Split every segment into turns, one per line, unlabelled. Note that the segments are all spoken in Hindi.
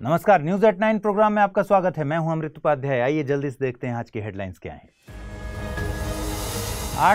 नमस्कार न्यूज एट नाइन प्रोग्राम में आपका स्वागत है मैं हूं अमृत उपाध्याय आइए जल्दी से देखते हैं आज की हेडलाइंस क्या हैं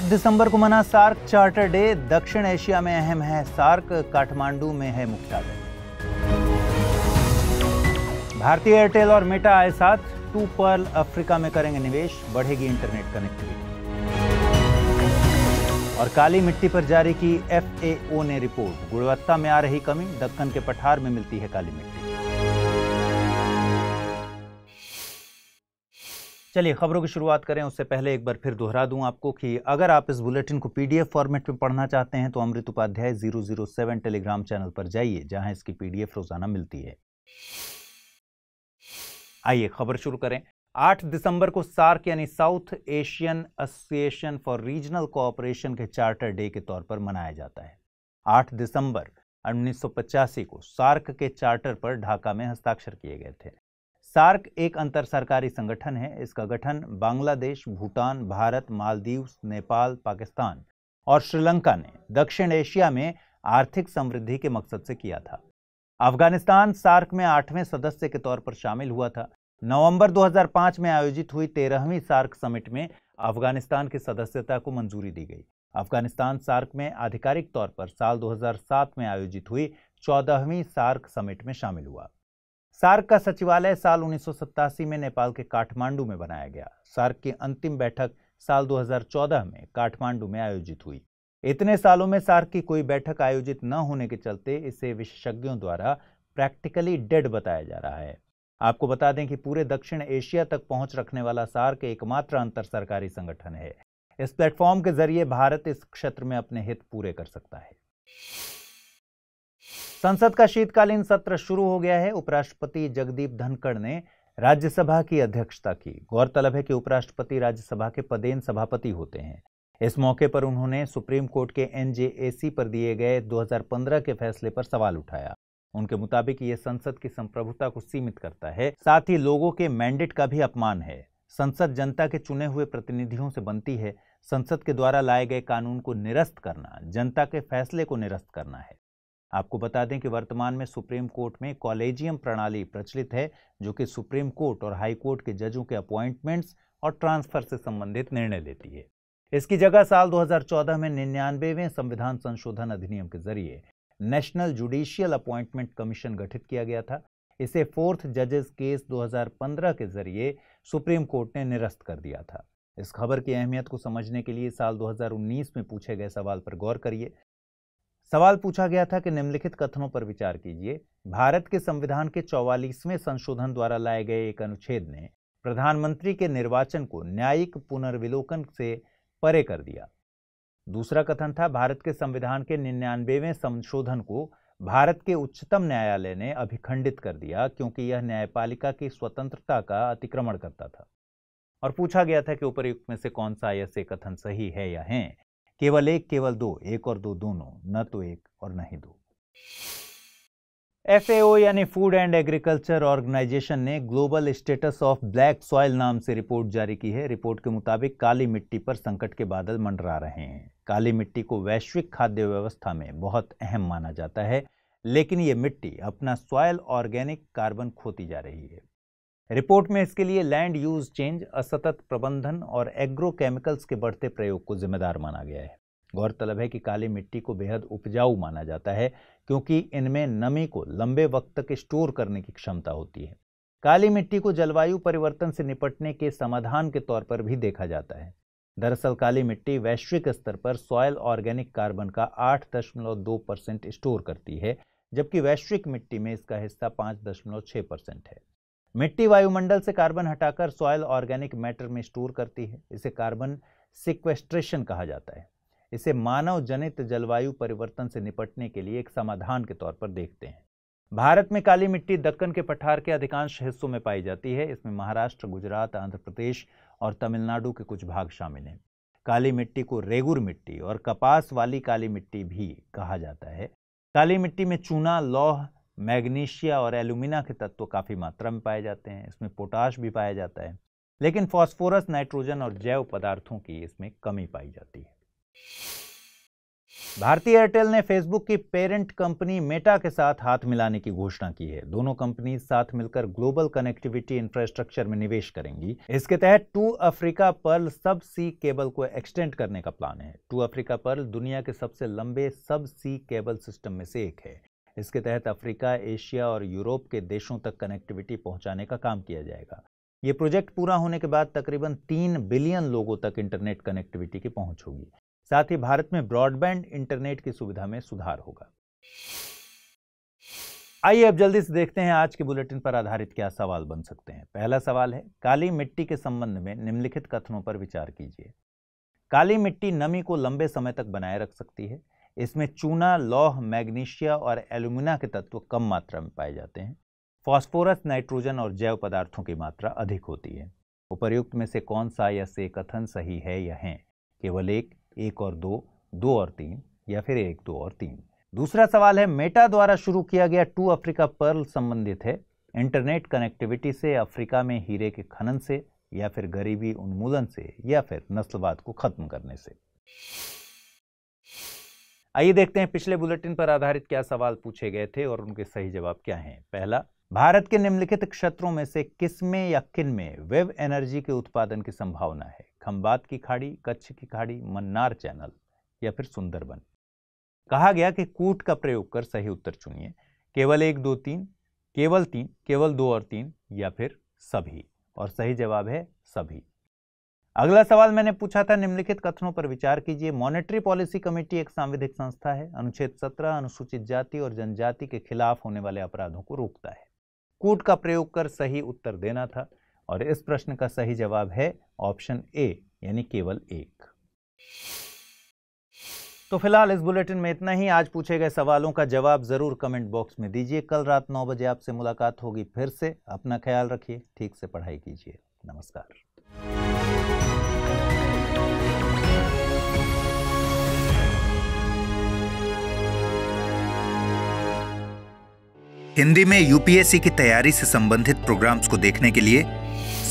8 दिसंबर को मना सार्क चार्टर डे दक्षिण एशिया में अहम है सार्क काठमांडू में है मुख्यालय भारतीय एयरटेल और मेटा आए साथ टू पर्ल अफ्रीका में करेंगे निवेश बढ़ेगी इंटरनेट कनेक्टिविटी और काली मिट्टी पर जारी की एफएओ ने रिपोर्ट गुणवत्ता में आ रही कमी दक्कन के पठार में मिलती है काली मिट्टी चलिए खबरों की शुरुआत करें उससे पहले एक बार फिर दोहरा दूं आपको कि अगर आप इस बुलेटिन को पीडीएफ फॉर्मेट में पढ़ना चाहते हैं तो Amrit Upadhyay zero zero seven Telegram channel पर जाइए जहां इसकी पीडीएफ रोजाना मिलती है आइए खबर शुरू करें 8 दिसंबर को सार्क यानी south Asian association for regional cooperation के चार्टर डे के तौर पर मनाया जाता है 8 दिसंबर उन्नीस को सार्क के चार्टर पर ढाका में हस्ताक्षर किए गए थे सार्क एक अंतर सरकारी संगठन है इसका गठन बांग्लादेश भूटान भारत मालदीव नेपाल पाकिस्तान और श्रीलंका ने दक्षिण एशिया में आर्थिक समृद्धि के मकसद से किया था अफगानिस्तान सार्क में आठवें सदस्य के तौर पर शामिल हुआ था नवंबर 2005 में आयोजित हुई तेरहवीं सार्क समिट में अफगानिस्तान की सदस्यता को मंजूरी दी गई अफगानिस्तान सार्क में आधिकारिक तौर पर साल 2007 में आयोजित हुई चौदहवीं सार्क समिट में शामिल हुआ सार्क का सचिवालय साल उन्नीस में नेपाल के काठमांडू में बनाया गया सार्क की अंतिम बैठक साल 2014 में काठमांडू में आयोजित हुई इतने सालों में सार्क की कोई बैठक आयोजित न होने के चलते इसे विशेषज्ञों द्वारा प्रैक्टिकली डेड बताया जा रहा है आपको बता दें कि पूरे दक्षिण एशिया तक पहुंच रखने वाला सार्क एकमात्र अंतर सरकारी संगठन है इस प्लेटफॉर्म के जरिए भारत इस क्षेत्र में अपने हित पूरे कर सकता है संसद का शीतकालीन सत्र शुरू हो गया है उपराष्ट्रपति जगदीप धनखड़ ने राज्यसभा की अध्यक्षता की गौरतलब है कि उपराष्ट्रपति राज्यसभा के पदेन सभापति होते हैं इस मौके पर उन्होंने सुप्रीम कोर्ट के एन पर दिए गए 2015 के फैसले पर सवाल उठाया उनके मुताबिक ये संसद की संप्रभुता को सीमित करता है साथ ही लोगों के मैंडेट का भी अपमान है संसद जनता के चुने हुए प्रतिनिधियों से बनती है संसद के द्वारा लाए गए कानून को निरस्त करना जनता के फैसले को निरस्त करना है आपको बता दें कि वर्तमान में सुप्रीम कोर्ट में कॉलेजियम प्रणाली प्रचलित है जो कि सुप्रीम कोर्ट और हाई कोर्ट के जजों के अपॉइंटमेंट्स और ट्रांसफर से संबंधित निर्णय लेती है इसकी जगह साल 2014 में निन्यानवेवें संविधान संशोधन अधिनियम के जरिए नेशनल जुडिशियल अपॉइंटमेंट कमीशन गठित किया गया था इसे फोर्थ जजेस केस 2015 के जरिए सुप्रीम कोर्ट ने निरस्त कर दिया था इस खबर की अहमियत को समझने के लिए साल 2019 में पूछे गए सवाल पर गौर करिए सवाल पूछा गया था कि निम्नलिखित कथनों पर विचार कीजिए भारत के संविधान के चौवालीसवें संशोधन द्वारा लाए गए एक अनुच्छेद ने प्रधानमंत्री के निर्वाचन को न्यायिक पुनर्विलोकन से परे कर दिया दूसरा कथन था भारत के संविधान के निन्यानवेवें संशोधन को भारत के उच्चतम न्यायालय ने अभिखंडित कर दिया क्योंकि यह न्यायपालिका की स्वतंत्रता का अतिक्रमण करता था और पूछा गया था कि उपरयुक्त में से कौन सा ऐसे कथन सही है या है केवल एक केवल दो एक और दो दोनों न तो एक और न ही दो एफ यानी फूड एंड एग्रीकल्चर ऑर्गेनाइजेशन ने global status of black soil नाम से रिपोर्ट जारी की है रिपोर्ट के मुताबिक काली मिट्टी पर संकट के बादल मंडरा रहे हैं काली मिट्टी को वैश्विक खाद्य व्यवस्था में बहुत अहम माना जाता है लेकिन ये मिट्टी अपना सॉयल ऑर्गेनिक कार्बन खोती जा रही है रिपोर्ट में इसके लिए लैंड यूज चेंज असतत प्रबंधन और एग्रोकेमिकल्स के बढ़ते प्रयोग को जिम्मेदार माना गया है गौरतलब है कि काली मिट्टी को बेहद उपजाऊ माना जाता है क्योंकि इनमें नमी को लंबे वक्त तक स्टोर करने की क्षमता होती है काली मिट्टी को जलवायु परिवर्तन से निपटने के समाधान के तौर पर भी देखा जाता है दरअसल काली मिट्टी वैश्विक स्तर पर सॉयल ऑर्गेनिक कार्बन का आठ दशमलव दो परसेंट स्टोर करती है जबकि वैश्विक मिट्टी में इसका हिस्सा दशमलव छः परसेंट है मिट्टी वायुमंडल से कार्बन हटाकर सॉयल ऑर्गेनिक मैटर में स्टोर करती है इसे कार्बन सिक्वेस्ट्रेशन कहा जाता है इसे मानव जनित जलवायु परिवर्तन से निपटने के लिए एक समाधान के तौर पर देखते हैं भारत में काली मिट्टी दक्कन के पठार के अधिकांश हिस्सों में पाई जाती है इसमें महाराष्ट्र गुजरात आंध्र प्रदेश और तमिलनाडु के कुछ भाग शामिल हैं काली मिट्टी को रेगुर मिट्टी और कपास वाली काली मिट्टी भी कहा जाता है काली मिट्टी में चूना लौह मैग्नीशिया और एल्यूमिना के तत्व काफ़ी मात्रा में पाए जाते हैं इसमें पोटाश भी पाया जाता है लेकिन फॉस्फोरस नाइट्रोजन और जैव पदार्थों की इसमें कमी पाई जाती है भारतीय एयरटेल ने फेसबुक की पेरेंट कंपनी मेटा के साथ हाथ मिलाने की घोषणा की है दोनों कंपनी साथ मिलकर ग्लोबल कनेक्टिविटी इंफ्रास्ट्रक्चर में निवेश करेंगी इसके तहत टू अफ्रीका पर्ल सब सी केबल को एक्सटेंड करने का प्लान है टू अफ्रीका पर्ल दुनिया के सबसे लंबे सब सी केबल सिस्टम में से एक है इसके तहत अफ्रीका एशिया और यूरोप के देशों तक कनेक्टिविटी पहुंचाने का काम किया जाएगा ये प्रोजेक्ट पूरा होने के बाद तकरीबन तीन बिलियन लोगों तक इंटरनेट कनेक्टिविटी की पहुंच होगी साथ ही भारत में ब्रॉडबैंड इंटरनेट की सुविधा में सुधार होगा आइए अब जल्दी से देखते हैं आज के बुलेटिन पर आधारित क्या सवाल बन सकते हैं पहला सवाल है काली मिट्टी के संबंध में निम्नलिखित कथनों पर विचार कीजिए काली मिट्टी नमी को लंबे समय तक बनाए रख सकती है इसमें चूना लौह मैग्नीशिया और एल्यूमिना के तत्व कम मात्रा में पाए जाते हैं फॉस्फोरस नाइट्रोजन और जैव पदार्थों की मात्रा अधिक होती है उपर्युक्त में से कौन सा या से कथन सही है या है केवल एक एक और दो दो और तीन या फिर एक दो और तीन दूसरा सवाल है मेटा द्वारा शुरू किया गया टू अफ्रीका पर्ल संबंधित है इंटरनेट कनेक्टिविटी से अफ्रीका में हीरे के खनन से या फिर गरीबी उन्मूलन से या फिर नस्लवाद को खत्म करने से आइए देखते हैं पिछले बुलेटिन पर आधारित क्या सवाल पूछे गए थे और उनके सही जवाब क्या हैं पहला भारत के निम्नलिखित क्षेत्रों में से किस में या किन में वेव एनर्जी के उत्पादन की संभावना है खम्बात की खाड़ी कच्छ की खाड़ी मन्नार चैनल या फिर सुंदरबन कहा गया कि कूट का प्रयोग कर सही उत्तर चुनिए केवल एक दो तीन केवल तीन केवल दो और तीन या फिर सभी और सही जवाब है सभी अगला सवाल मैंने पूछा था निम्नलिखित कथनों पर विचार कीजिए मॉनेटरी पॉलिसी कमेटी एक सांविधिक संस्था है अनुच्छेद 17 अनुसूचित जाति और जनजाति के खिलाफ होने वाले अपराधों को रोकता है कूट का प्रयोग कर सही उत्तर देना था और इस प्रश्न का सही जवाब है ऑप्शन ए यानी केवल एक तो फिलहाल इस बुलेटिन में इतना ही आज पूछे गए सवालों का जवाब जरूर कमेंट बॉक्स में दीजिए कल रात नौ बजे आपसे मुलाकात होगी फिर से अपना ख्याल रखिए ठीक से पढ़ाई कीजिए नमस्कार हिंदी में यूपीएससी की तैयारी से संबंधित प्रोग्राम्स को देखने के लिए